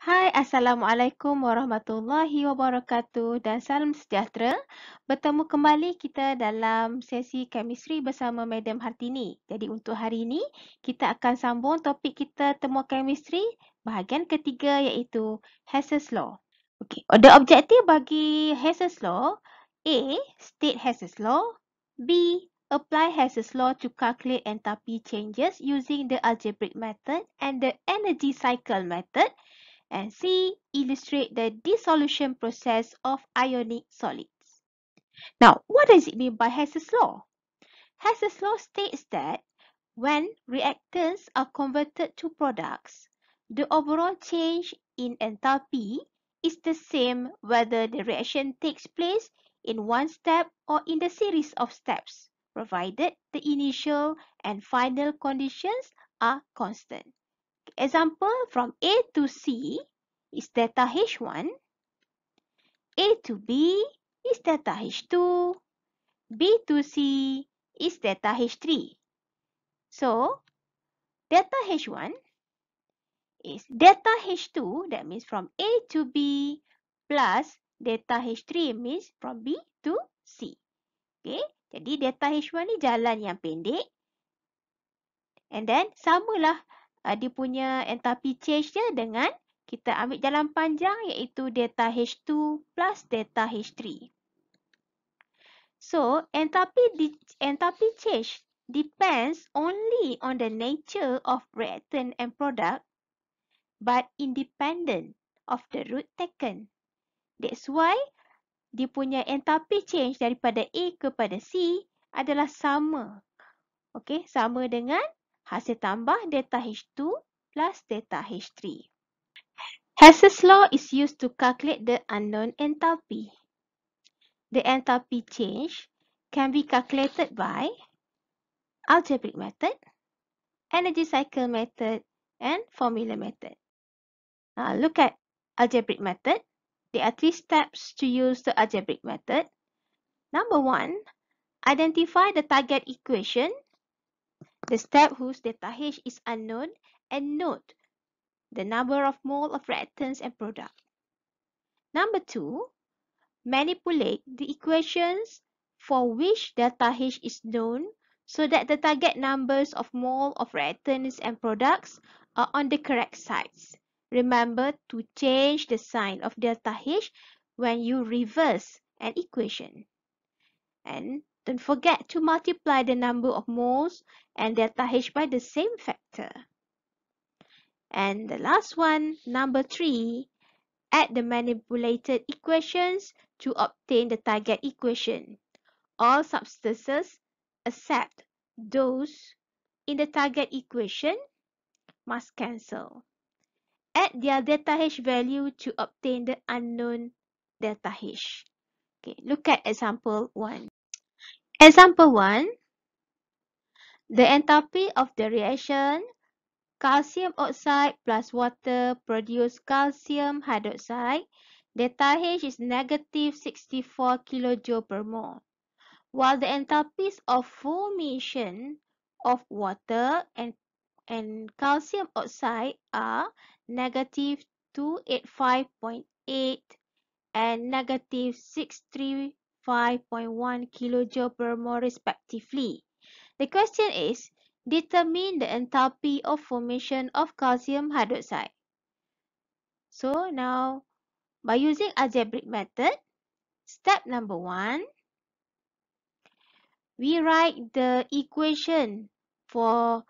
Hai, Assalamualaikum warahmatullahi wabarakatuh dan salam sejahtera. Bertemu kembali kita dalam sesi chemistry bersama Madam Hartini. Jadi untuk hari ini, kita akan sambung topik kita temu chemistry bahagian ketiga iaitu Hess's Law. Okey. The objective bagi Hess's Law, A. State Hess's Law, B. Apply Hess's Law to calculate enthalpy changes using the algebraic method and the energy cycle method, and C, illustrate the dissolution process of ionic solids. Now, what does it mean by Hess's law? Hess's law states that when reactants are converted to products, the overall change in enthalpy is the same whether the reaction takes place in one step or in the series of steps, provided the initial and final conditions are constant. Example, from A to C is theta H1. A to B is theta H2. B to C is theta H3. So, theta H1 is theta H2, that means from A to B plus theta H3 means from B to C. Okay, jadi theta H1 ni jalan yang pendek. And then, samalah uh, dia punya entalpi change dia dengan kita ambil jalan panjang iaitu delta H2 plus delta H3. So, entalpi, entalpi change depends only on the nature of reactant and product but independent of the route taken. That's why dia punya entalpi change daripada A kepada C adalah sama. Okay, sama dengan Hasil tambah delta H2 plus delta H3. Hess's law is used to calculate the unknown enthalpy. The enthalpy change can be calculated by algebraic method, energy cycle method, and formula method. Now uh, look at algebraic method. There are three steps to use the algebraic method. Number one, identify the target equation The step whose delta H is unknown and note the number of mole of reactants and product. Number two, manipulate the equations for which delta H is known so that the target numbers of mole of reactants and products are on the correct sides. Remember to change the sign of delta H when you reverse an equation. And Don't forget to multiply the number of moles and delta H by the same factor. And the last one, number three, add the manipulated equations to obtain the target equation. All substances except those in the target equation must cancel. Add their delta H value to obtain the unknown delta H. Okay, look at example 1. Example 1. The enthalpy of the reaction calcium oxide plus water produce calcium hydroxide. Delta H is negative 64 kilojoule per mole. While the enthalpies of formation of water and, and calcium oxide are negative 285.8 and negative 63 5.1 kilojoule per mole respectively. The question is, determine the enthalpy of formation of calcium hydroxide. So now, by using algebraic method, step number one, we write the equation for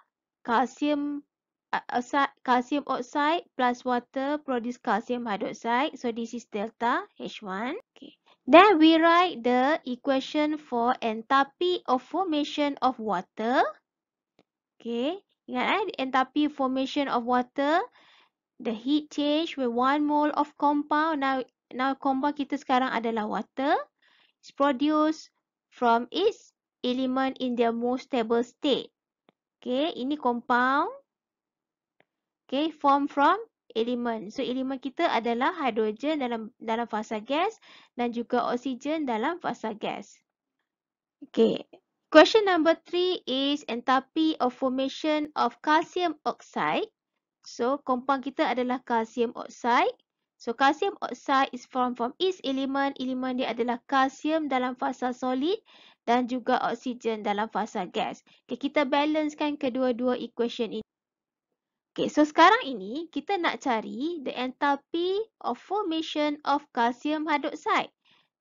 calcium uh, oxide, calcium oxide plus water produce calcium hydroxide. So this is delta H1. Okay. Then we write the equation for enthalpy of formation of water. Okay, ingat eh, enthalpy formation of water. The heat change with one mole of compound. Now, now compound kita sekarang adalah water. It's produced from its element in their most stable state. Okay, ini compound. Okay, form from elemen. So elemen kita adalah hidrogen dalam dalam fasa gas dan juga oksigen dalam fasa gas. Okay. Question number three is enthalpy of formation of calcium oxide. So kompon kita adalah calcium oxide. So calcium oxide is formed from its element. Elemen dia adalah calcium dalam fasa solid dan juga oksigen dalam fasa gas. Okay, kita balancekan kedua-dua equation ini. Okay, so sekarang ini kita nak cari the enthalpy of formation of calcium hydroxide.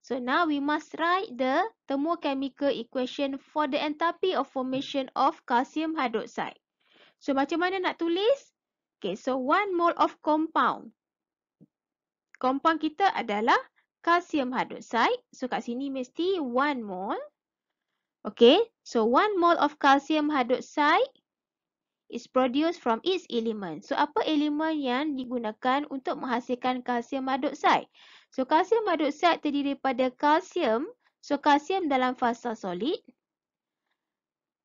So now we must write the thermochemical equation for the enthalpy of formation of calcium hydroxide. So macam mana nak tulis? Okay, so one mole of compound. Compound kita adalah calcium hydroxide. So kat sini mesti one mole. Okay, so one mole of calcium hydroxide is produced from its element. So apa elemen yang digunakan untuk menghasilkan kalsium hidroksida? So kalsium hidroksida terdiri daripada kalsium, so kalsium dalam fasa solid.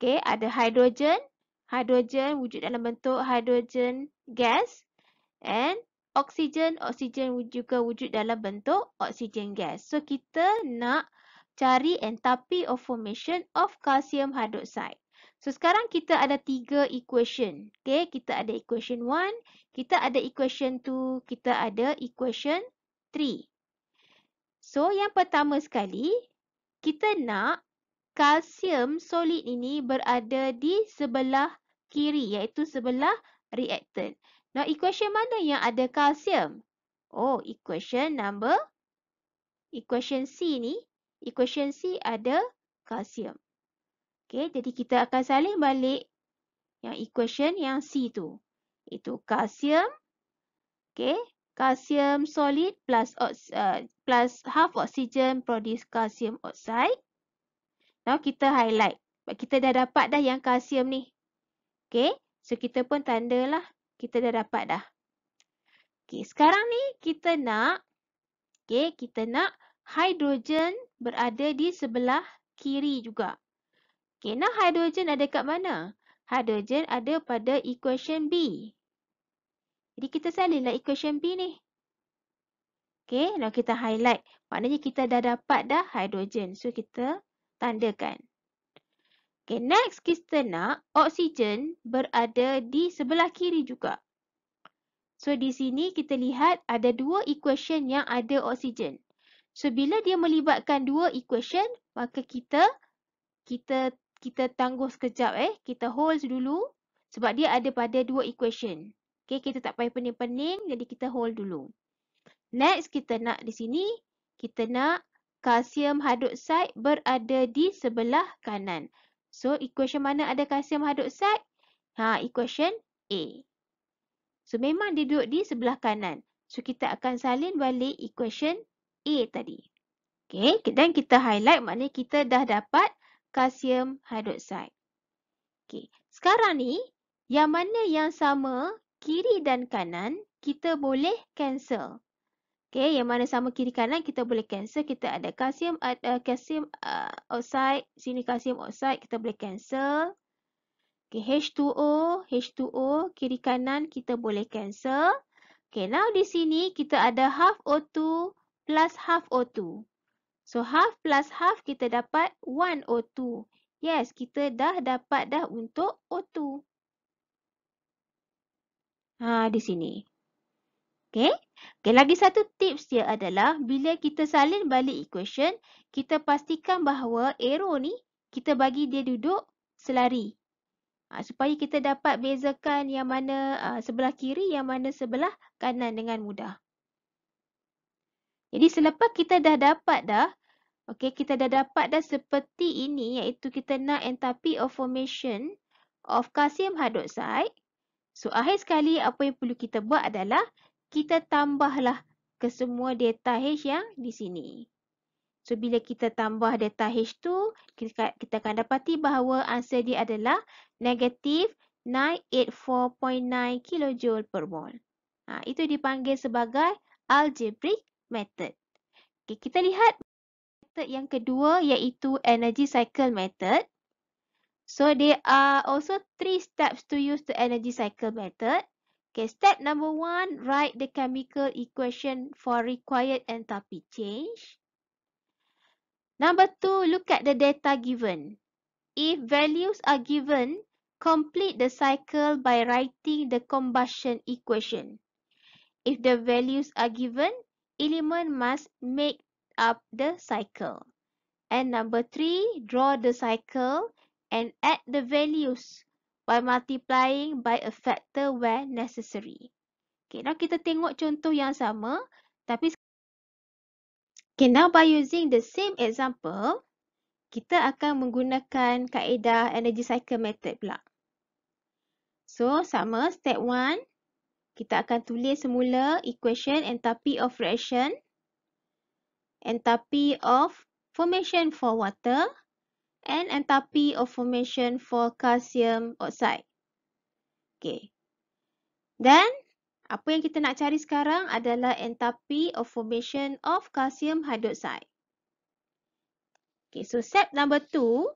Okay, ada hidrogen, hidrogen wujud dalam bentuk hidrogen gas and oksigen, oksigen juga wujud dalam bentuk oksigen gas. So kita nak cari entropy of formation of kalsium hidroksida. So sekarang kita ada tiga equation. Okay, kita ada equation one, kita ada equation two, kita ada equation three. So yang pertama sekali, kita nak kalsium solid ini berada di sebelah kiri iaitu sebelah reactant. Nah, equation mana yang ada kalsium? Oh, equation number equation C ni, equation C ada kalsium. Okay, jadi kita akan salin balik yang equation yang C tu. Itu kalsium. Okay, kalsium solid plus, uh, plus half oksigen produce kalsium oxide. Now kita highlight. Kita dah dapat dah yang kalsium ni. Okay, so kita pun tandalah. Kita dah dapat dah. Okay, sekarang ni kita nak okay, kita nak hidrogen berada di sebelah kiri juga. Okay, nak hidrogen ada kat mana? Hidrogen ada pada equation B. Jadi kita salinlah equation B ni. Okay, nak kita highlight. Maknanya kita dah dapat dah hidrogen So kita tandakan. Okay, next kita nak oksigen berada di sebelah kiri juga. So di sini kita lihat ada dua equation yang ada oksigen. So bila dia melibatkan dua equation, maka kita kita kita tangguh sekejap eh. Kita hold dulu sebab dia ada pada dua equation. Okay, kita tak payah pening-pening jadi kita hold dulu. Next kita nak di sini, kita nak kalsium hadoxide berada di sebelah kanan. So, equation mana ada kalsium hadoxide? Ha, equation A. So, memang dia duduk di sebelah kanan. So, kita akan salin balik equation A tadi. Okay, dan kita highlight maknanya kita dah dapat kalsium hidroksid. Okey, sekarang ni yang mana yang sama kiri dan kanan kita boleh cancel. Okey, yang mana sama kiri kanan kita boleh cancel. Kita ada kalsium uh, kalsium uh, uh, oxide, sini kalsium oksid kita boleh cancel. Okey, H2O, H2O kiri kanan kita boleh cancel. Okey, now di sini kita ada half O2 plus half O2. So half plus half kita dapat 1 O2. Yes, kita dah dapat dah untuk O2. Ha, di sini. Okay. Okay, lagi satu tips dia adalah bila kita salin balik equation, kita pastikan bahawa arrow ni kita bagi dia duduk selari. Ha, supaya kita dapat bezakan yang mana uh, sebelah kiri, yang mana sebelah kanan dengan mudah. Jadi selepas kita dah dapat dah, okay, kita dah dapat dah seperti ini iaitu kita nak entropy of formation of calcium hydroxide. So akhir sekali apa yang perlu kita buat adalah kita tambahlah ke semua delta H yang di sini. So bila kita tambah delta H tu, kita, akan dapati bahawa answer dia adalah negatif 984.9 kilojoule per mol. Ha, itu dipanggil sebagai algebraic method. Okay, kita lihat method yang kedua iaitu energy cycle method. So there are also three steps to use the energy cycle method. Okay, step number one, write the chemical equation for required enthalpy change. Number two, look at the data given. If values are given, complete the cycle by writing the combustion equation. If the values are given, element must make up the cycle. And number three, draw the cycle and add the values by multiplying by a factor where necessary. Okay, now kita tengok contoh yang sama. Tapi, okay, now by using the same example, kita akan menggunakan kaedah energy cycle method pula. So, sama step one, kita akan tulis semula equation enthalpy of reaction, enthalpy of formation for water and enthalpy of formation for calcium oxide. Okay. Then, apa yang kita nak cari sekarang adalah enthalpy of formation of calcium hydroxide. Okay, so step number two.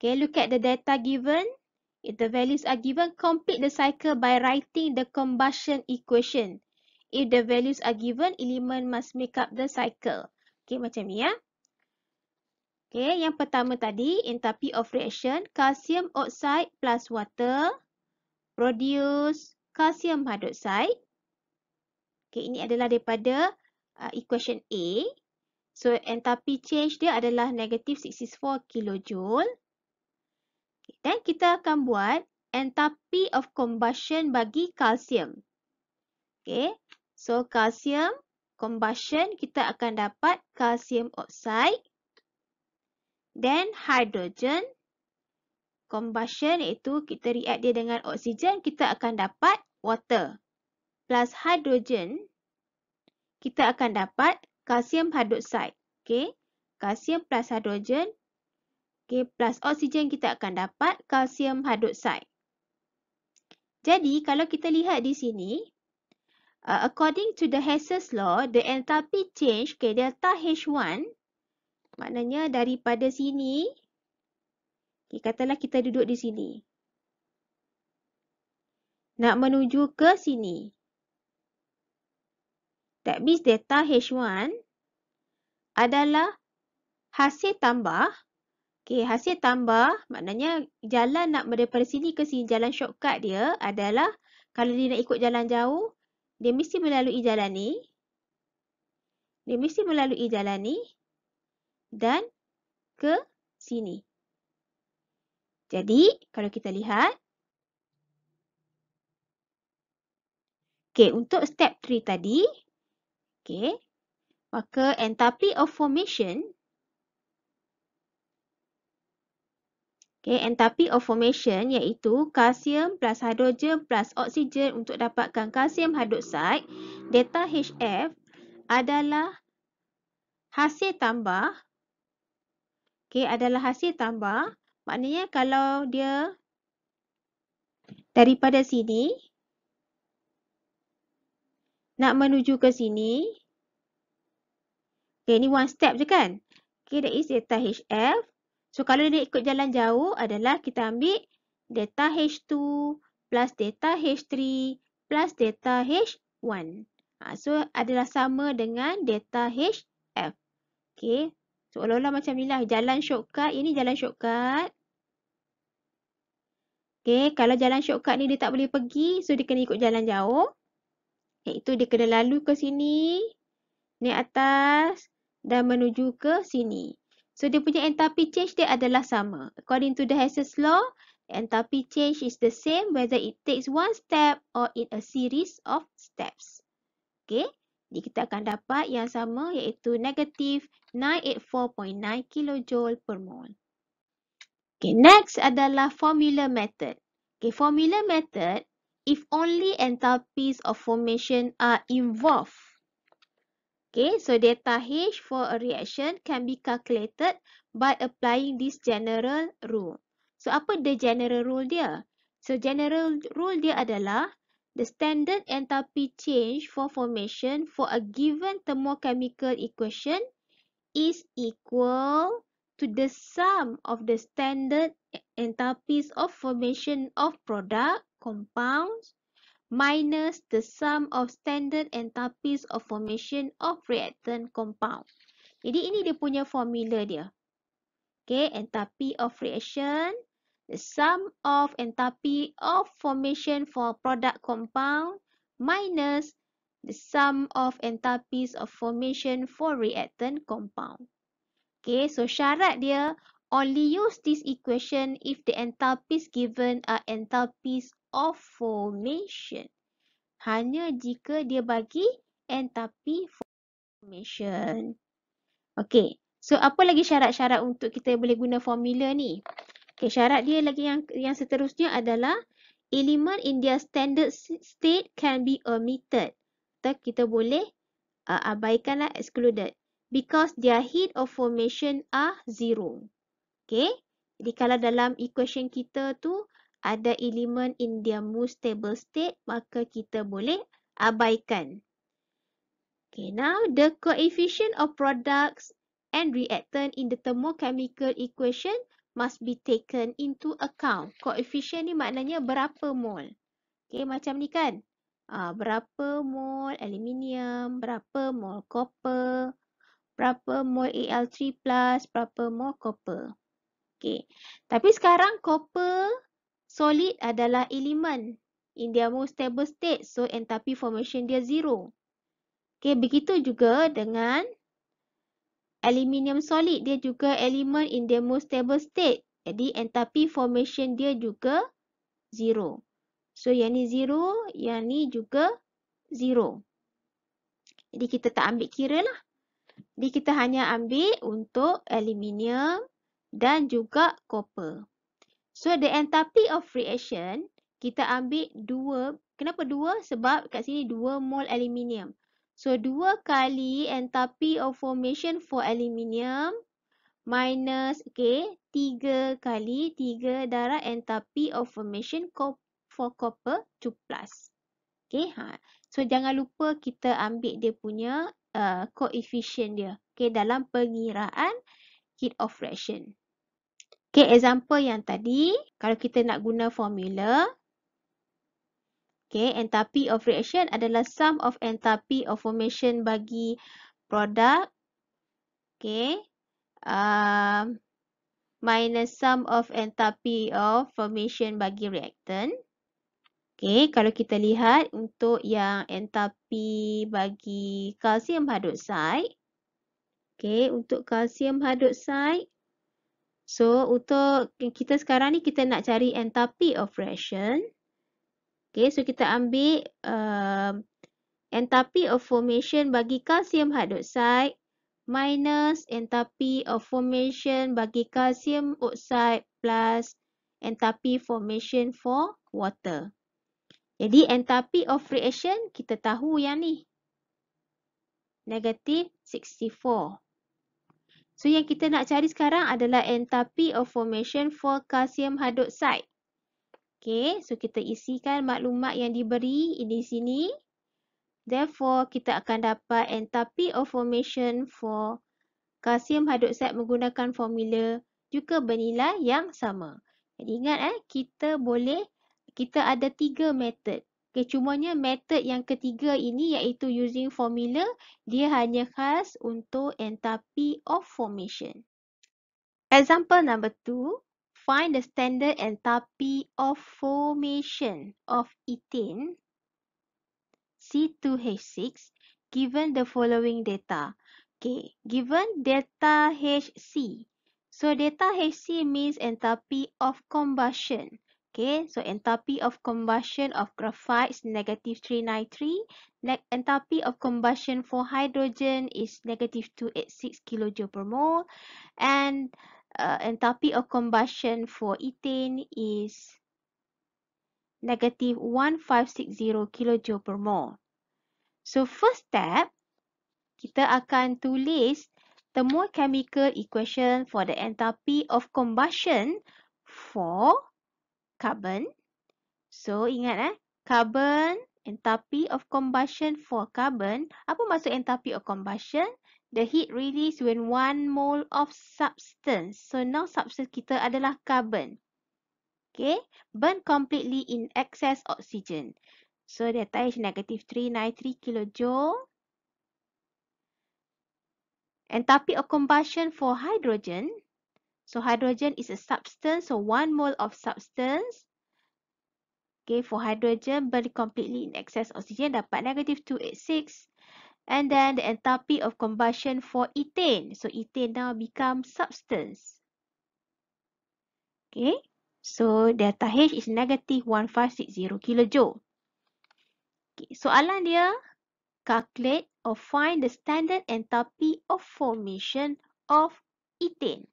Okay, look at the data given. If the values are given, complete the cycle by writing the combustion equation. If the values are given, element must make up the cycle. Okay, macam ni ya. Okay, yang pertama tadi, entropy of reaction, calcium oxide plus water produce calcium hydroxide. Okay, ini adalah daripada uh, equation A. So, entropy change dia adalah negative 64 kilojoule. Okay, then kita akan buat enthalpy of combustion bagi kalsium. Okay, so kalsium combustion kita akan dapat kalsium oxide. Then hydrogen combustion iaitu kita react dia dengan oksigen, kita akan dapat water. Plus hydrogen, kita akan dapat kalsium hydroxide. Okay, kalsium plus hydrogen Okey, plus oksigen kita akan dapat kalsium hidroksida. Jadi, kalau kita lihat di sini, uh, according to the Hess's law, the enthalpy change, okay, delta H1, maknanya daripada sini, okay, katalah kita duduk di sini. Nak menuju ke sini. That means delta H1 adalah hasil tambah Okey, hasil tambah maknanya jalan nak daripada sini ke sini, jalan shortcut dia adalah kalau dia nak ikut jalan jauh, dia mesti melalui jalan ni. Dia mesti melalui jalan ni dan ke sini. Jadi, kalau kita lihat. Okey, untuk step 3 tadi. Okey. Maka entropy of formation Okay, entalpi of formation iaitu kalsium plus hidrogen plus oksigen untuk dapatkan kalsium hidroxide, delta HF adalah hasil tambah. Okay, adalah hasil tambah. Maknanya kalau dia daripada sini nak menuju ke sini. Okay, ni one step je kan? Okay, that is delta HF. So kalau dia ikut jalan jauh adalah kita ambil delta H2 plus delta H3 plus delta H1. Ha, so adalah sama dengan delta HF. Okay. So olah-olah macam ni lah. Jalan shortcut. Ini jalan shortcut. Okay. Kalau jalan shortcut ni dia tak boleh pergi. So dia kena ikut jalan jauh. Iaitu eh, dia kena lalu ke sini. Ni atas. Dan menuju ke sini. So dia punya enthalpy change dia adalah sama. According to the Hess's law, enthalpy change is the same whether it takes one step or in a series of steps. Okay, jadi kita akan dapat yang sama iaitu negatif 984.9 kilojoule per mol. Okay, next adalah formula method. Okay, formula method, if only enthalpies of formation are involved, Okay, so delta H for a reaction can be calculated by applying this general rule. So, apa the general rule dia? So, general rule dia adalah the standard enthalpy change for formation for a given thermochemical equation is equal to the sum of the standard enthalpies of formation of product compounds minus the sum of standard enthalpies of formation of reactant compound. Jadi ini dia punya formula dia. Okay, enthalpy of reaction, the sum of enthalpy of formation for product compound minus the sum of enthalpies of formation for reactant compound. Okay, so syarat dia, only use this equation if the enthalpies given are enthalpies of formation. Hanya jika dia bagi N tapi formation. Okay. So apa lagi syarat-syarat untuk kita boleh guna formula ni? Okay, syarat dia lagi yang yang seterusnya adalah element in their standard state can be omitted. Tak kita boleh uh, abaikanlah excluded because their heat of formation are zero. Okay. Jadi kalau dalam equation kita tu ada elemen in their most stable state, maka kita boleh abaikan. Okay, now the coefficient of products and reactant in the thermochemical equation must be taken into account. Coefficient ni maknanya berapa mol. Okay, macam ni kan. Ah, berapa mol aluminium, berapa mol copper, berapa mol Al3+, berapa mol copper. Okay, tapi sekarang copper Solid adalah elemen. In their most stable state. So entropy formation dia zero. Okay, begitu juga dengan aluminium solid. Dia juga elemen in their most stable state. Jadi entropy formation dia juga zero. So yang ni zero, yang ni juga zero. Jadi kita tak ambil kira lah. Jadi kita hanya ambil untuk aluminium dan juga copper. So the enthalpy of reaction kita ambil 2. Kenapa 2? Sebab kat sini 2 mol aluminium. So 2 kali enthalpy of formation for aluminium minus okay, 3 kali 3 darah enthalpy of formation for copper 2 plus. Okay, ha. So jangan lupa kita ambil dia punya uh, coefficient dia. Okay, dalam pengiraan heat of reaction. Okay, example yang tadi, kalau kita nak guna formula, okay, enthalpy of reaction adalah sum of enthalpy of formation bagi produk, okay, uh, minus sum of enthalpy of formation bagi reaktan. Okay, kalau kita lihat untuk yang enthalpy bagi kalsium hidroksida, okay, untuk kalsium hidroksida. So untuk kita sekarang ni kita nak cari enthalpy of reaction. Okay, so kita ambil uh, enthalpy of formation bagi kalsium hydroxide minus enthalpy of formation bagi kalsium oxide plus enthalpy formation for water. Jadi enthalpy of reaction kita tahu yang ni. Negative 64. So yang kita nak cari sekarang adalah entropy of formation for calcium hydroxide. Okay, so kita isikan maklumat yang diberi di sini. Therefore, kita akan dapat entropy of formation for calcium hydroxide menggunakan formula juga bernilai yang sama. Jadi ingat eh, kita boleh, kita ada tiga method. Okay, cumanya method yang ketiga ini iaitu using formula, dia hanya khas untuk enthalpy of formation. Example number two, find the standard enthalpy of formation of ethane C2H6 given the following data. Okay, given delta HC. So, delta HC means enthalpy of combustion. Okay, so enthalpy of combustion of graphite is negative 393. Like enthalpy of combustion for hydrogen is negative 286 kilojoule per mole. And uh, enthalpy of combustion for ethane is negative 1560 kilojoule per mole. So first step, kita akan tulis chemical equation for the enthalpy of combustion for carbon. So, ingat eh. Carbon, enthalpy of combustion for carbon. Apa maksud enthalpy of combustion? The heat released when one mole of substance. So, now substance kita adalah carbon. Okay. Burn completely in excess oxygen. So, the attached negative 393 kilojoule. Enthalpy of combustion for hydrogen. So hydrogen is a substance. So one mole of substance. Okay, for hydrogen burn completely in excess oxygen dapat negative 286. And then the enthalpy of combustion for ethane. So ethane now become substance. Okay. So delta H is negative 1560 kilojoule. Okay. Soalan dia. Calculate or find the standard enthalpy of formation of ethane.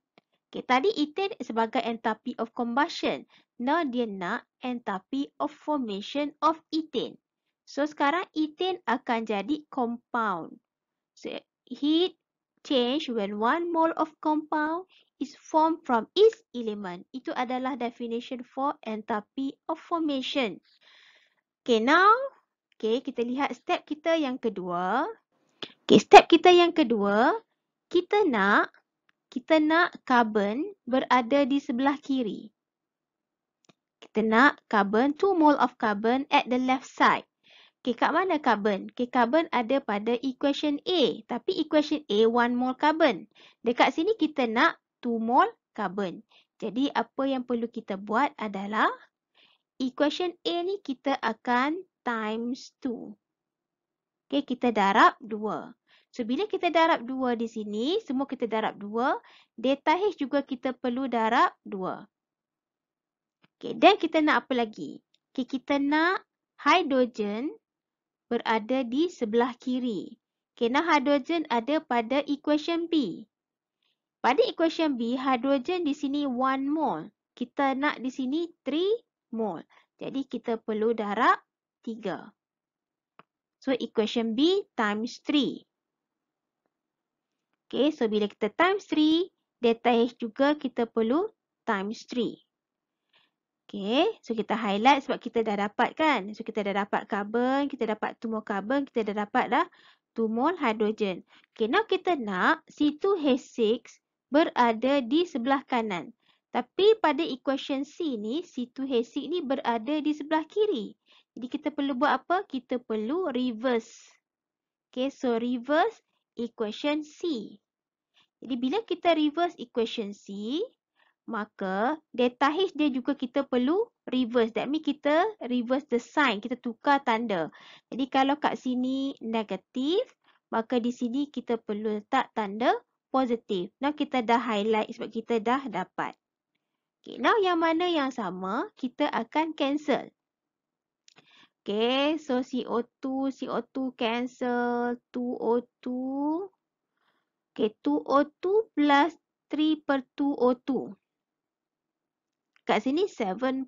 Okay, tadi ethane sebagai enthalpy of combustion. Now, dia nak enthalpy of formation of ethane. So, sekarang ethane akan jadi compound. So, heat change when one mole of compound is formed from its element. Itu adalah definition for enthalpy of formation. Okay, now, okay, kita lihat step kita yang kedua. Okay, step kita yang kedua, kita nak kita nak carbon berada di sebelah kiri. Kita nak carbon, two mole of carbon at the left side. Okay, kat mana carbon? Okay, carbon ada pada equation A. Tapi equation A, one mole carbon. Dekat sini kita nak two mole carbon. Jadi, apa yang perlu kita buat adalah equation A ni kita akan times two. Okay, kita darab dua. So bila kita darab 2 di sini, semua kita darab 2. Delta H juga kita perlu darab 2. Okay, dan kita nak apa lagi? Okay, kita nak hidrogen berada di sebelah kiri. Okay, nah hidrogen ada pada equation B. Pada equation B, hidrogen di sini 1 mole. Kita nak di sini 3 mole. Jadi kita perlu darab 3. So equation B times 3. Okay, so bila kita times 3, delta H juga kita perlu times 3. Okay, so kita highlight sebab kita dah dapat kan. So kita dah dapat carbon, kita dapat tumor carbon, kita dah dapat lah tumor hydrogen. Okay, now kita nak C2H6 berada di sebelah kanan. Tapi pada equation C ni, C2H6 ni berada di sebelah kiri. Jadi kita perlu buat apa? Kita perlu reverse. Okay, so reverse equation C. Jadi bila kita reverse equation C, maka delta H dia juga kita perlu reverse. That means kita reverse the sign, kita tukar tanda. Jadi kalau kat sini negatif, maka di sini kita perlu letak tanda positif. Now kita dah highlight sebab kita dah dapat. Okay, now yang mana yang sama, kita akan cancel. Okay, so CO2, CO2 cancel, 2O2. Okay, 2O2 plus 3 per 2O2. Kat sini 7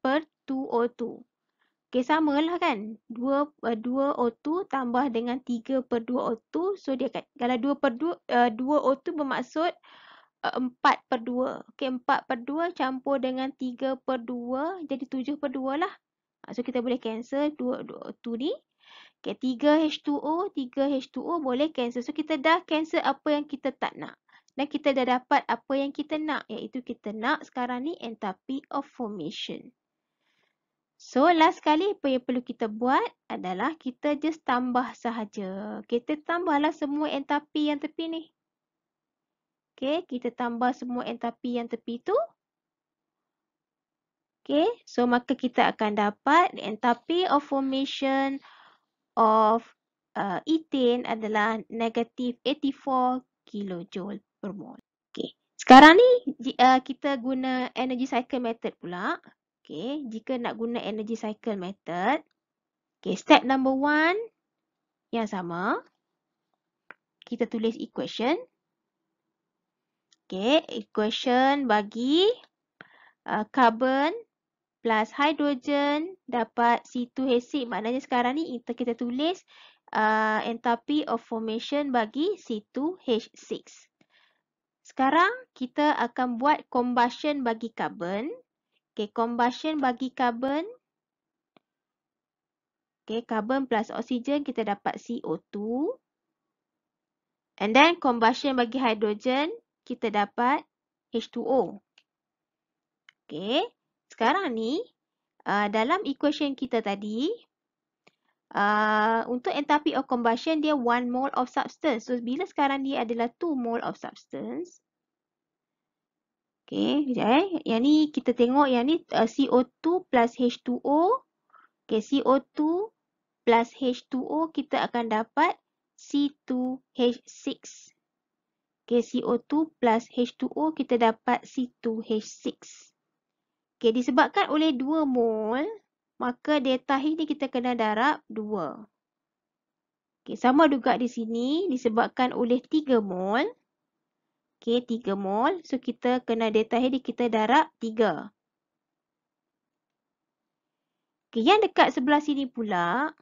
per 2O2. Okay, samalah kan. 2, 2O2 eh, tambah dengan 3 per 2O2. So, dia kat, kalau 2 per 2, 2O2 eh, bermaksud 4 eh, per 2. Okay, 4 per 2 campur dengan 3 per 2. Jadi 7 per 2 lah. Ah, so kita boleh cancel 2 ni. Okay, 3H2O, 3H2O boleh cancel. So kita dah cancel apa yang kita tak nak. Dan kita dah dapat apa yang kita nak. Iaitu kita nak sekarang ni entropy of formation. So last kali apa yang perlu kita buat adalah kita just tambah sahaja. Kita tambahlah semua entropy yang tepi ni. Okay, kita tambah semua entropy yang tepi tu. Okay, so maka kita akan dapat entalpy of formation of uh, ethane adalah negatif 84 kilojoule per mol. Okay, sekarang ni uh, kita guna energy cycle method pula. Okay, jika nak guna energy cycle method. Okay, step number one yang sama. Kita tulis equation. Okay, equation bagi uh, carbon plus hidrogen dapat C2H6. Maknanya sekarang ni kita tulis uh, entropy of formation bagi C2H6. Sekarang kita akan buat combustion bagi karbon. Okay, combustion bagi karbon. Okay, karbon plus oksigen kita dapat CO2. And then combustion bagi hidrogen kita dapat H2O. Okay. Sekarang ni, uh, dalam equation kita tadi, uh, untuk entropy of combustion, dia 1 mole of substance. So, bila sekarang ni adalah 2 mole of substance. Okay, sekejap eh. Yang ni kita tengok, yang ni uh, CO2 plus H2O. Okay, CO2 plus H2O, kita akan dapat C2H6. Okay, CO2 plus H2O, kita dapat C2H6. Okey, disebabkan oleh 2 mol, maka delta H ni kita kena darab 2. Okey, sama juga di sini disebabkan oleh 3 mol. Okey, 3 mol. So, kita kena delta H ni kita darab 3. Okey, yang dekat sebelah sini pula.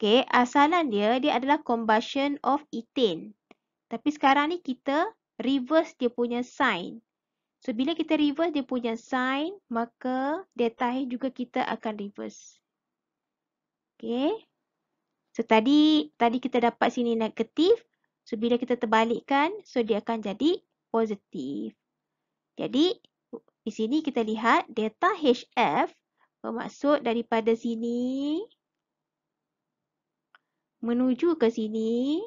Okey, asalan dia, dia adalah combustion of ethane. Tapi sekarang ni kita reverse dia punya sign. So, bila kita reverse dia punya sign, maka delta H juga kita akan reverse. Okay. So, tadi tadi kita dapat sini negatif. So, bila kita terbalikkan, so dia akan jadi positif. Jadi, di sini kita lihat delta HF bermaksud daripada sini menuju ke sini.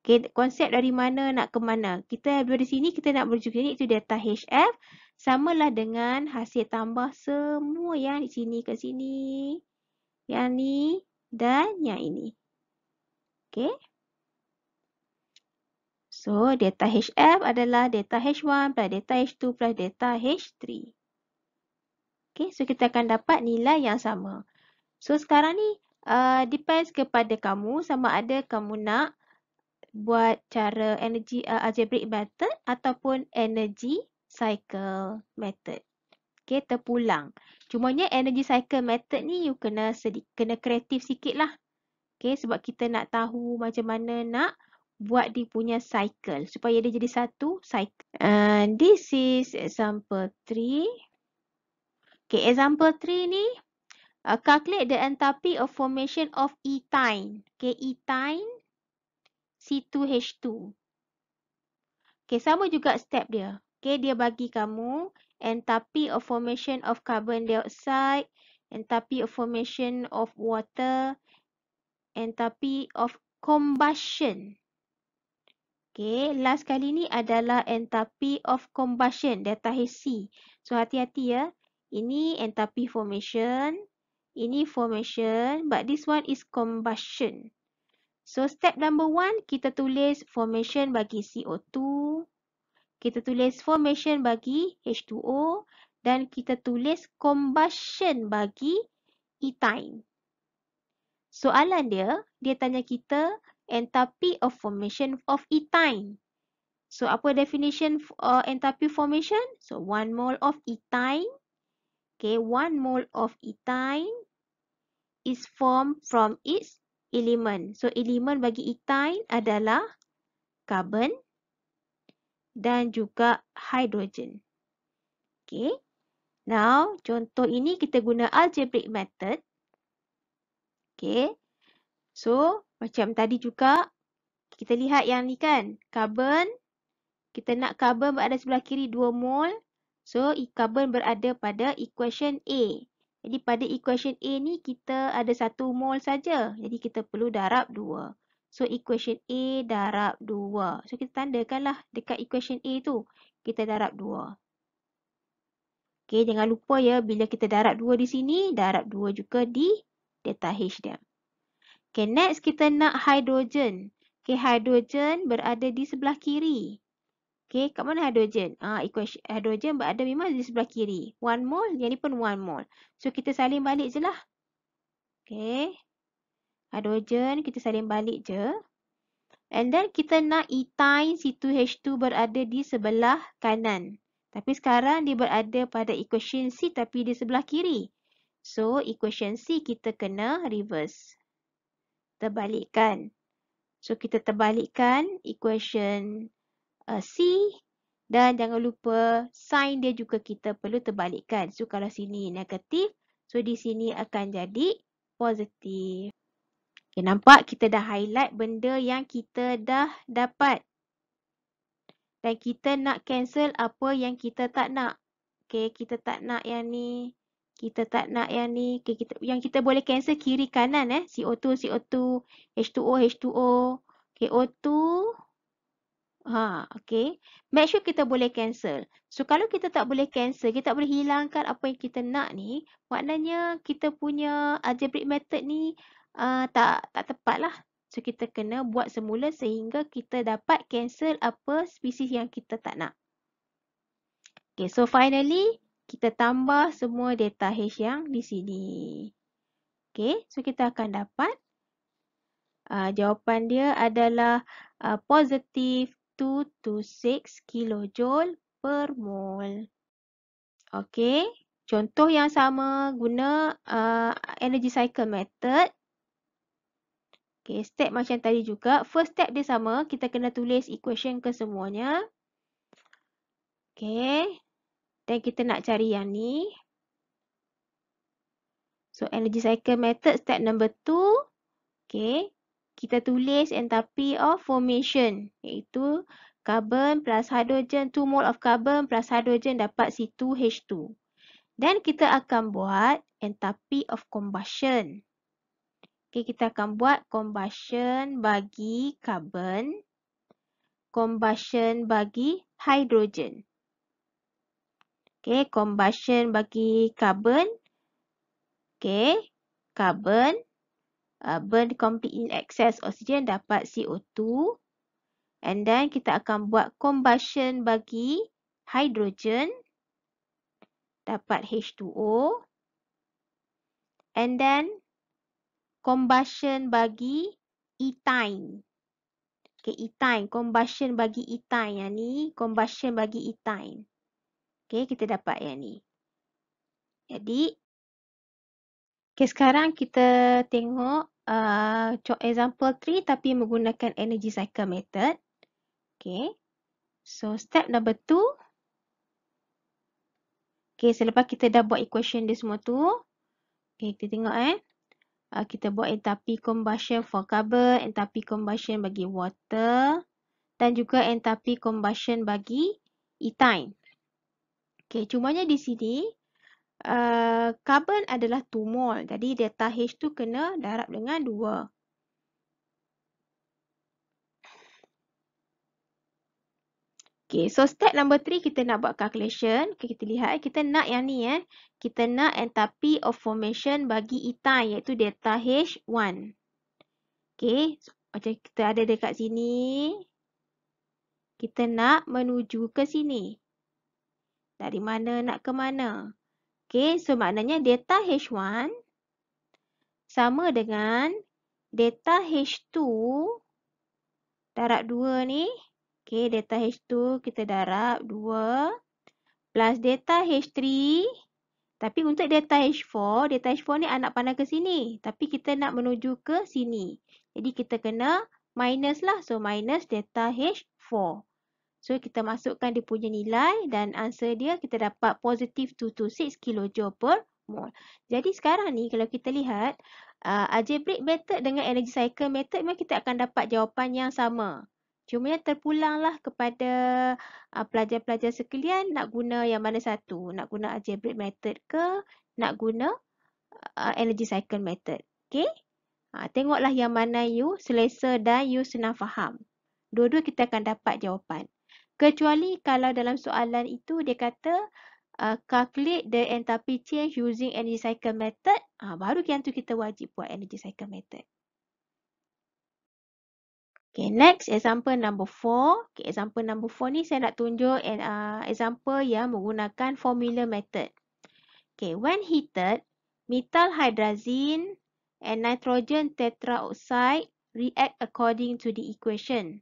Okay, konsep dari mana nak ke mana. Kita dari sini, kita nak menuju ini itu data HF. sama lah dengan hasil tambah semua yang di sini ke sini. Yang ni dan yang ini. Okay. So, data HF adalah data H1 plus data H2 plus data H3. Okay, so kita akan dapat nilai yang sama. So, sekarang ni uh, depends kepada kamu sama ada kamu nak buat cara energy uh, algebraic method ataupun energy cycle method. Okay, terpulang. Cumanya energy cycle method ni you kena sedi- kena kreatif sikit lah. Okay, sebab kita nak tahu macam mana nak buat dia punya cycle supaya dia jadi satu cycle. And uh, this is example 3. Okay, example 3 ni uh, calculate the enthalpy of formation of ethane. Okay, ethane. C2H2. Okay, sama juga step dia. Okay, dia bagi kamu entalpy of formation of carbon dioxide, entalpy of formation of water, entalpy of combustion. Okay, last kali ni adalah entalpy of combustion, data C. So, hati-hati ya. Ini entalpy formation, ini formation, but this one is Combustion. So step number one, kita tulis formation bagi CO2. Kita tulis formation bagi H2O. Dan kita tulis combustion bagi ethane. Soalan dia, dia tanya kita entropy of formation of ethane. So apa definition uh, entropy formation? So one mole of ethane. Okay, one mole of ethane is formed from its elemen. So elemen bagi ethyne adalah carbon dan juga hydrogen. Okay. Now, contoh ini kita guna algebraic method. Okay. So, macam tadi juga kita lihat yang ni kan. Carbon. Kita nak carbon berada sebelah kiri 2 mol. So, carbon berada pada equation A. Jadi pada equation A ni kita ada satu mol saja. Jadi kita perlu darab dua. So equation A darab dua. So kita tandakanlah dekat equation A tu kita darab dua. Okay, jangan lupa ya bila kita darab dua di sini darab dua juga di delta H dia. Okey next kita nak hidrogen. Okey hydrogen berada di sebelah kiri. Okay, kat mana hidrogen? Ah, uh, ikut hidrogen berada memang di sebelah kiri. One mole, yang ni pun one mole. So, kita saling balik je lah. Okay, Hidrogen, kita saling balik je. And then, kita nak etain C2H2 berada di sebelah kanan. Tapi sekarang dia berada pada equation C tapi di sebelah kiri. So, equation C kita kena reverse. Terbalikkan. So, kita terbalikkan equation C uh, C dan jangan lupa sign dia juga kita perlu terbalikkan. So kalau sini negatif, so di sini akan jadi positif. Okay, nampak kita dah highlight benda yang kita dah dapat. Dan kita nak cancel apa yang kita tak nak. Okay, kita tak nak yang ni. Kita tak nak yang ni. Okay, kita, yang kita boleh cancel kiri kanan eh. CO2, CO2, H2O, H2O. Okay, O2. Ha, okay. Make sure kita boleh cancel. So, kalau kita tak boleh cancel, kita tak boleh hilangkan apa yang kita nak ni, maknanya kita punya algebraic method ni uh, tak tak tepat lah. So, kita kena buat semula sehingga kita dapat cancel apa spesies yang kita tak nak. Okay, so finally, kita tambah semua data H yang di sini. Okay, so kita akan dapat uh, jawapan dia adalah uh, ah, positive 2 to 6 kJ per mol. Okey, contoh yang sama guna uh, energy cycle method. Okey, step macam tadi juga. First step dia sama, kita kena tulis equation ke semuanya. Okey. Dan kita nak cari yang ni. So energy cycle method step number 2. Okey kita tulis entalpy of formation iaitu carbon plus hydrogen two mole of carbon plus hydrogen dapat C2H2. dan kita akan buat entalpy of combustion. Okay, kita akan buat combustion bagi carbon, combustion bagi hydrogen. Okay, combustion bagi carbon, okay, carbon, uh, burn complete in excess oksigen dapat CO2 and then kita akan buat combustion bagi hidrogen dapat H2O and then combustion bagi ethane okay ethane combustion bagi ethane yang ni combustion bagi ethane okay kita dapat yang ni jadi Okay, sekarang kita tengok uh, example 3 tapi menggunakan energy cycle method. Okay. So, step number 2. Okay, selepas kita dah buat equation dia semua tu. Okay, kita tengok eh. Uh, kita buat entropy combustion for carbon, entropy combustion bagi water dan juga entropy combustion bagi ethane. Okay, cumanya di sini Eh, carbon adalah 2 mol. Jadi delta H tu kena darab dengan 2. Okay, so step number 3 kita nak buat calculation. Okay, kita lihat, eh, kita nak yang ni eh. Kita nak entropy of formation bagi itai iaitu delta H1. Okay, so, macam kita ada dekat sini. Kita nak menuju ke sini. Dari mana nak ke mana? Okey, so maknanya delta H1 sama dengan delta H2 darab 2 ni. Okey, delta H2 kita darab 2 plus delta H3. Tapi untuk delta H4, delta H4 ni anak pandang ke sini. Tapi kita nak menuju ke sini. Jadi kita kena minus lah. So minus delta H4. So kita masukkan dia punya nilai dan answer dia kita dapat positif 226 kJ per mol. Jadi sekarang ni kalau kita lihat uh, algebraic method dengan energy cycle method memang kita akan dapat jawapan yang sama. Cuma yang terpulanglah kepada uh, pelajar-pelajar uh, sekalian nak guna yang mana satu. Nak guna algebraic method ke nak guna uh, energy cycle method. Okay. Ha, uh, tengoklah yang mana you selesa dan you senang faham. Dua-dua kita akan dapat jawapan. Kecuali kalau dalam soalan itu dia kata uh, calculate the enthalpy change using energy cycle method, uh, baru yang tu kita wajib buat energy cycle method. Okay, next example number 4. Okay, example number 4 ni saya nak tunjuk and, uh, example yang menggunakan formula method. Okay, when heated, metal hydrazine and nitrogen tetraoxide react according to the equation.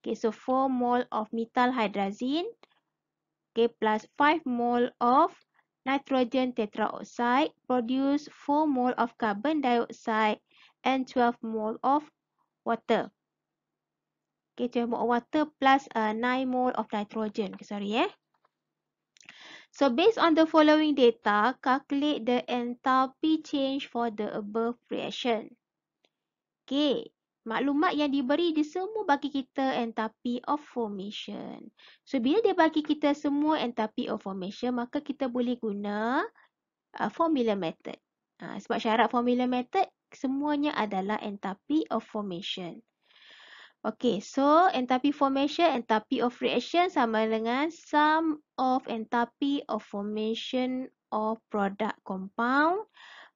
Okay, so 4 mole of methyl hydrazine. Okay, plus 5 mole of nitrogen tetraoxide produce 4 mole of carbon dioxide and 12 mole of water. Okay, 12 mole of water plus uh, 9 mole of nitrogen. Okay, sorry, eh. So, based on the following data, calculate the enthalpy change for the above reaction. Okay, maklumat yang diberi dia semua bagi kita entropy of formation. So bila dia bagi kita semua entropy of formation, maka kita boleh guna uh, formula method. Uh, sebab syarat formula method semuanya adalah entropy of formation. Okay, so entropy formation, entropy of reaction sama dengan sum of entropy of formation of product compound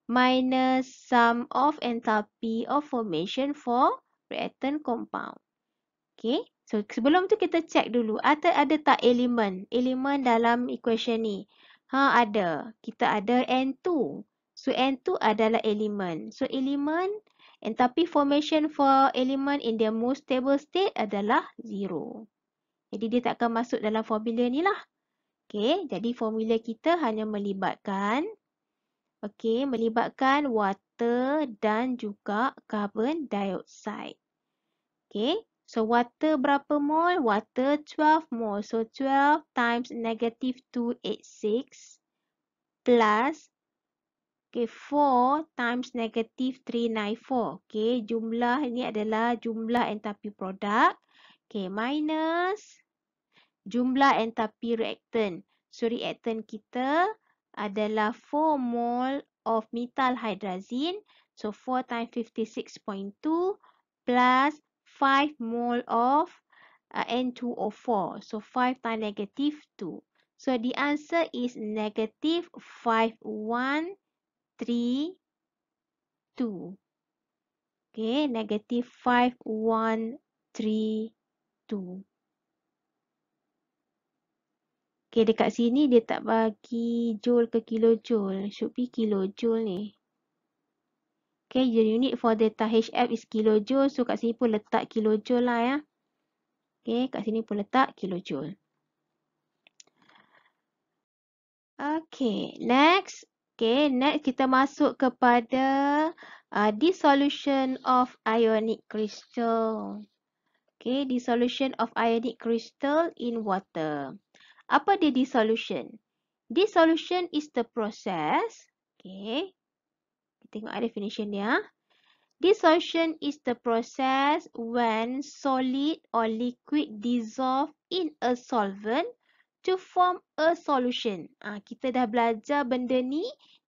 minus sum of enthalpy of formation for reactant compound. Okay. So sebelum tu kita check dulu ada ada tak elemen? Elemen dalam equation ni. Ha ada. Kita ada N2. So N2 adalah elemen. So elemen entropy formation for elemen in the most stable state adalah zero. Jadi dia takkan masuk dalam formula ni lah. Okay. Jadi formula kita hanya melibatkan okay, melibatkan water dan juga carbon dioxide. Okay. So, water berapa mol? Water 12 mol. So, 12 times negative 286 plus okay, 4 times negative 394. Okay. Jumlah ini adalah jumlah entropy produk. Okay. Minus jumlah entropy reaktan. So, reaktan kita adalah 4 mol of metal hydrazine. So, 4 times 56.2 plus Five mole of uh, N2O4. So five times negative two. So the answer is negative five one three two. Okay, negative five one three two. Okay, dekat sini dia tak bagi joule ke kilojoule. Should be kilojoule ni. Okay, the unit for data HF is kilojoule. So, kat sini pun letak kilojoule lah ya. Okay, kat sini pun letak kilojoule. Okay, next. Okay, next kita masuk kepada uh, dissolution of ionic crystal. Okay, dissolution of ionic crystal in water. Apa dia dissolution? Dissolution is the process. Okay, tengok ah, definition dia. Ah. Dissolution is the process when solid or liquid dissolve in a solvent to form a solution. Ha, kita dah belajar benda ni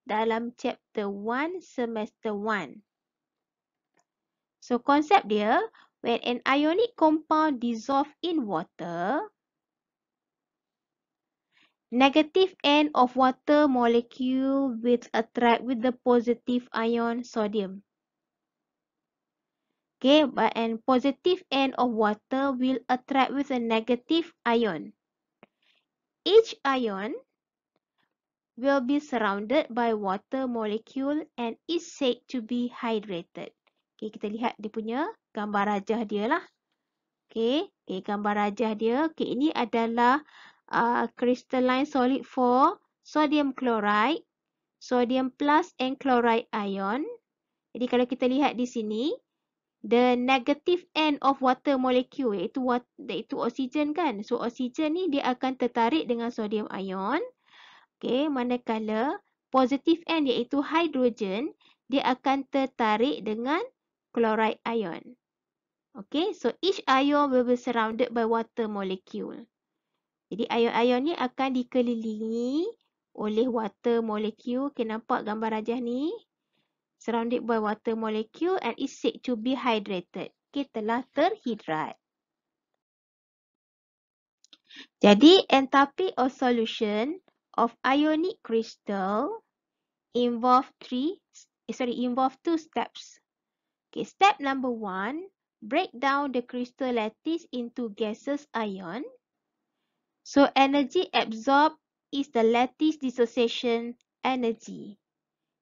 dalam chapter 1 semester 1. So, konsep dia, when an ionic compound dissolve in water, Negative end of water molecule will attract with the positive ion sodium. Okay, but and positive end of water will attract with a negative ion. Each ion will be surrounded by water molecule and is said to be hydrated. Okay, kita lihat dia punya gambar rajah dia lah. Okay, okay gambar rajah dia. Okay, ini adalah... Uh, crystalline solid for sodium chloride, sodium plus and chloride ion. Jadi kalau kita lihat di sini, the negative end of water molecule iaitu, iaitu oksigen kan. So oksigen ni dia akan tertarik dengan sodium ion. Okay, manakala positive end iaitu hydrogen, dia akan tertarik dengan chloride ion. Okay, so each ion will be surrounded by water molecule. Jadi ion-ion ni akan dikelilingi oleh water molecule. Okay, nampak gambar rajah ni? Surrounded by water molecule and is said to be hydrated. Okay, telah terhidrat. Jadi, enthalpy of solution of ionic crystal involve three, eh, sorry, involve two steps. Okay, step number one, break down the crystal lattice into gaseous ion. So energy absorbed is the lattice dissociation energy.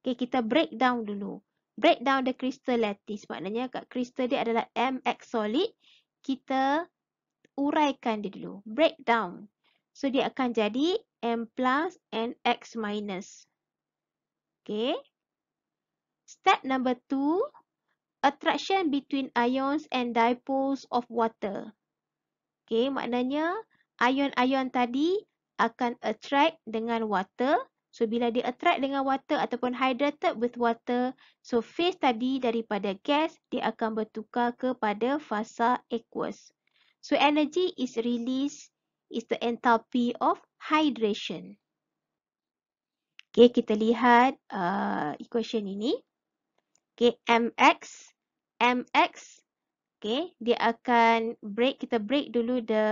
Okay, kita breakdown dulu. Breakdown the crystal lattice. Maknanya kat crystal dia adalah MX solid. Kita uraikan dia dulu. Breakdown. So dia akan jadi M plus and X minus. Okay. Step number two. Attraction between ions and dipoles of water. Okay, maknanya ion-ion tadi akan attract dengan water. So bila dia attract dengan water ataupun hydrated with water, so phase tadi daripada gas dia akan bertukar kepada fasa aqueous. So energy is released is the enthalpy of hydration. Okay, kita lihat uh, equation ini. Okay, mx, mx, okay, dia akan break, kita break dulu the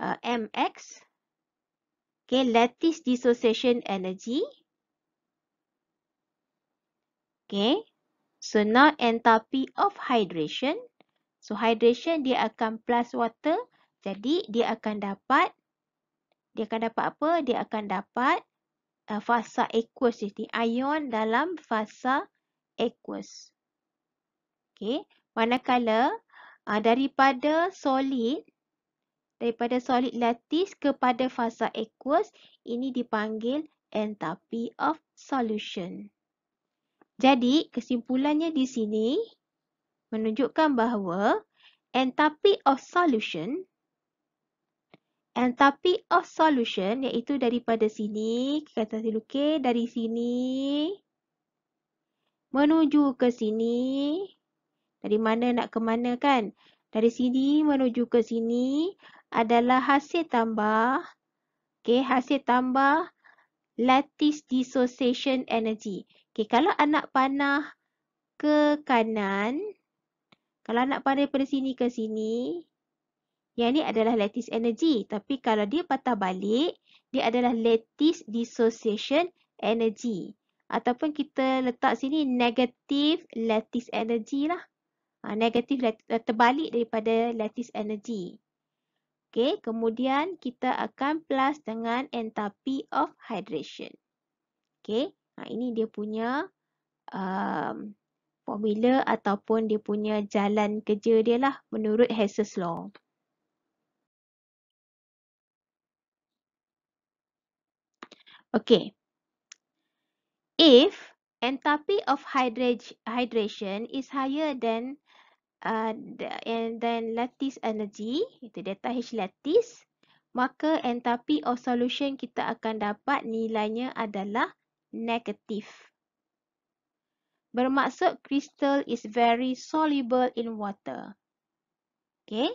uh, mx. Okay, lattice dissociation energy. Okay, so now enthalpy of hydration. So hydration dia akan plus water. Jadi dia akan dapat, dia akan dapat apa? Dia akan dapat uh, fasa aqueous. ni ion dalam fasa aqueous. Okay, manakala uh, daripada solid, daripada solid lattice kepada fasa aqueous ini dipanggil enthalpy of solution. Jadi kesimpulannya di sini menunjukkan bahawa enthalpy of solution enthalpy of solution iaitu daripada sini kata saya lukis dari sini menuju ke sini dari mana nak ke mana kan dari sini menuju ke sini adalah hasil tambah okey hasil tambah lattice dissociation energy okey kalau anak panah ke kanan kalau anak panah daripada sini ke sini yang ni adalah lattice energy tapi kalau dia patah balik dia adalah lattice dissociation energy ataupun kita letak sini negative lattice energy lah ha, negative terbalik daripada lattice energy Okey, kemudian kita akan plus dengan enthalpy of hydration. Okey, nah, ha, ini dia punya um, formula ataupun dia punya jalan kerja dia lah menurut Hess's law. Okey. If enthalpy of hydration is higher than uh, and then lattice energy, itu delta H lattice, maka entropy of solution kita akan dapat nilainya adalah negatif. Bermaksud crystal is very soluble in water. Okay.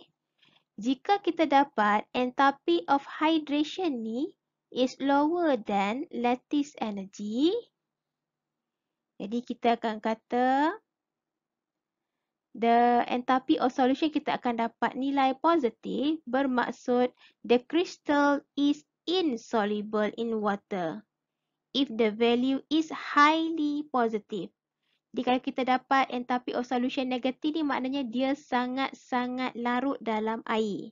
Jika kita dapat entropy of hydration ni is lower than lattice energy. Jadi kita akan kata The enthalpy of oh, solution kita akan dapat nilai positif bermaksud the crystal is insoluble in water if the value is highly positive. Jadi kalau kita dapat enthalpy of oh, solution negatif ni maknanya dia sangat-sangat larut dalam air.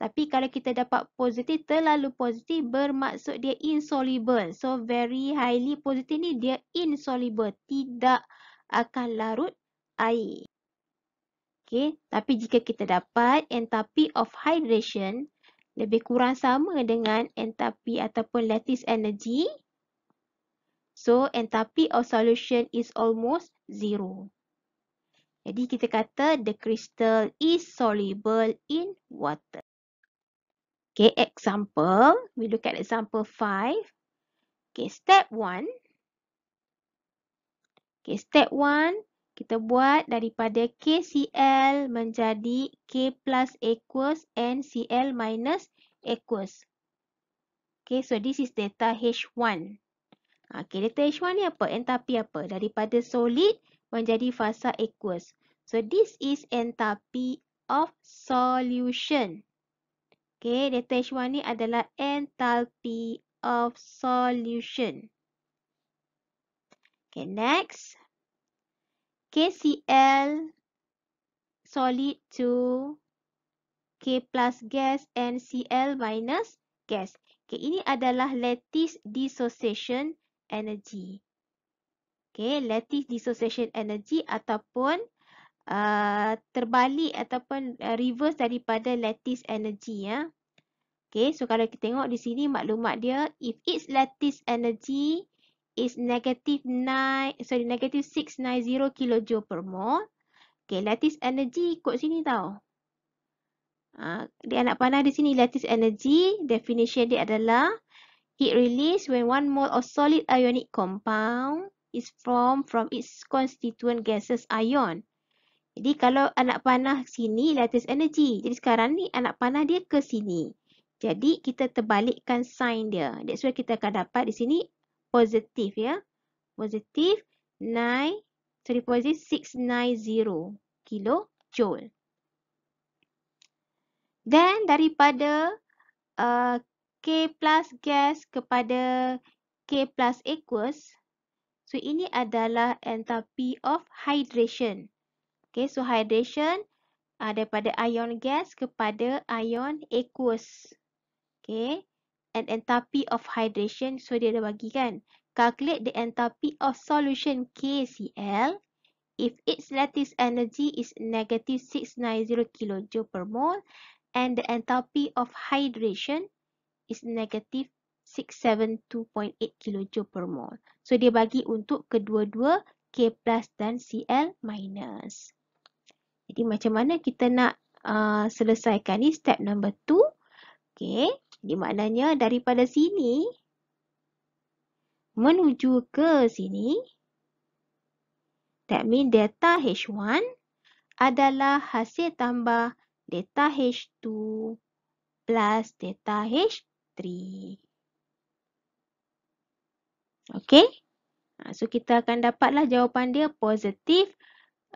Tapi kalau kita dapat positif, terlalu positif bermaksud dia insoluble. So very highly positive ni dia insoluble, tidak akan larut air. Okey, tapi jika kita dapat entropy of hydration lebih kurang sama dengan entropy ataupun lattice energy, so entropy of solution is almost zero. Jadi kita kata the crystal is soluble in water. Okay, example. We look at example 5. Okay, step 1. Okay, step 1 kita buat daripada KCl menjadi K plus aqueous NCl minus aqueous. Okay, so this is data H1. Okay, data H1 ni apa? Entapi apa? Daripada solid menjadi fasa aqueous. So, this is entapi of solution. Okay, data H1 ni adalah enthalpy of solution. Okay, next. KCl solid to K plus gas and Cl minus gas. Okay, ini adalah lattice dissociation energy. Okay, lattice dissociation energy ataupun uh, terbalik ataupun uh, reverse daripada lattice energy ya. Okay, so kalau kita tengok di sini maklumat dia, if its lattice energy is negative nine sorry, negative six nine zero kilojoule per mole. Okay, lattice energy ikut sini tau. Uh, dia anak panah di sini, lattice energy, definition dia adalah heat release when one mole of solid ionic compound is formed from its constituent gases ion. Jadi kalau anak panah sini, lattice energy. Jadi sekarang ni anak panah dia ke sini. Jadi kita terbalikkan sign dia. That's why kita akan dapat di sini positif ya. Positif 9, sorry positif 690 kilo joule. Dan daripada uh, K plus gas kepada K plus aqueous. So ini adalah enthalpy of hydration. Okay, so hydration uh, daripada ion gas kepada ion aqueous. Okay and enthalpy of hydration. So, dia dah bagi kan. Calculate the enthalpy of solution KCl if its lattice energy is negative 690 kJ per mole and the enthalpy of hydration is negative 672.8 kJ per mole. So, dia bagi untuk kedua-dua K plus dan Cl minus. Jadi, macam mana kita nak uh, selesaikan ni step number 2. Okay. Di maknanya daripada sini menuju ke sini. That mean delta H1 adalah hasil tambah delta H2 plus delta H3. Okay. Ha, so, kita akan dapatlah jawapan dia positif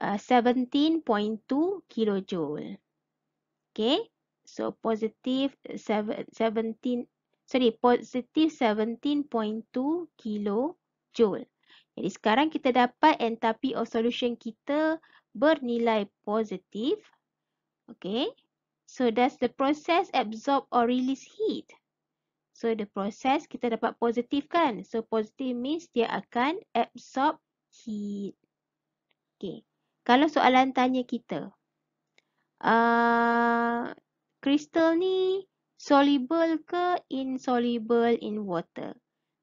uh, 17.2 kilojoule. Okay. So positive 17 sorry positive 17.2 joule. Jadi sekarang kita dapat entropy of solution kita bernilai positif. Okay. So does the process absorb or release heat. So the process kita dapat positif kan? So positive means dia akan absorb heat. Okay. Kalau soalan tanya kita. Uh, kristal ni soluble ke insoluble in water.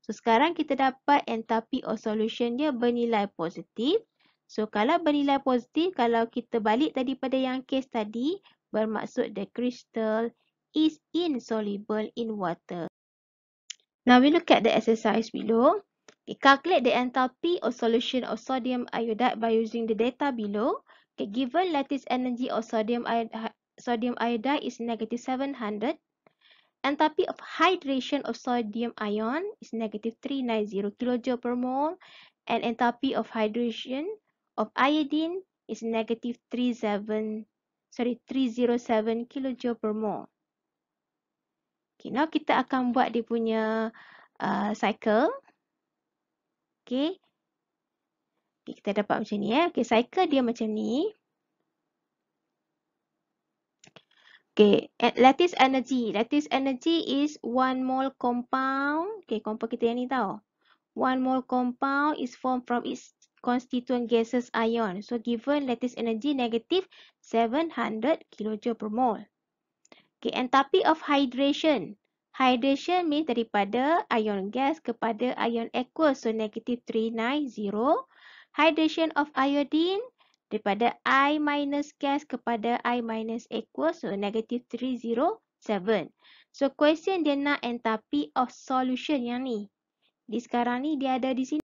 So sekarang kita dapat entropy or solution dia bernilai positif. So kalau bernilai positif, kalau kita balik tadi pada yang case tadi, bermaksud the crystal is insoluble in water. Now we look at the exercise below. Okay, calculate the enthalpy or solution of sodium iodide by using the data below. Okay, given lattice energy of sodium sodium iodide is negative 700. Enthalpy of hydration of sodium ion is negative 390 kJ per mole. And enthalpy of hydration of iodine is negative 37, sorry, 307 kJ per mole. Okay, now kita akan buat dia punya uh, cycle. Okay. okay, kita dapat macam ni. Eh. Okay, cycle dia macam ni. Okay, lattice energy. Lattice energy is one mole compound. Okay, compound kita yang ni tau. One mole compound is formed from its constituent gases ion. So, given lattice energy negative 700 kJ per mole. Okay, entropy of hydration. Hydration means daripada ion gas kepada ion aqueous. So, negative 390. Hydration of iodine daripada i minus gas kepada i minus equals so negative 307. So question dia nak entah entropy of solution yang ni. Di sekarang ni dia ada di sini.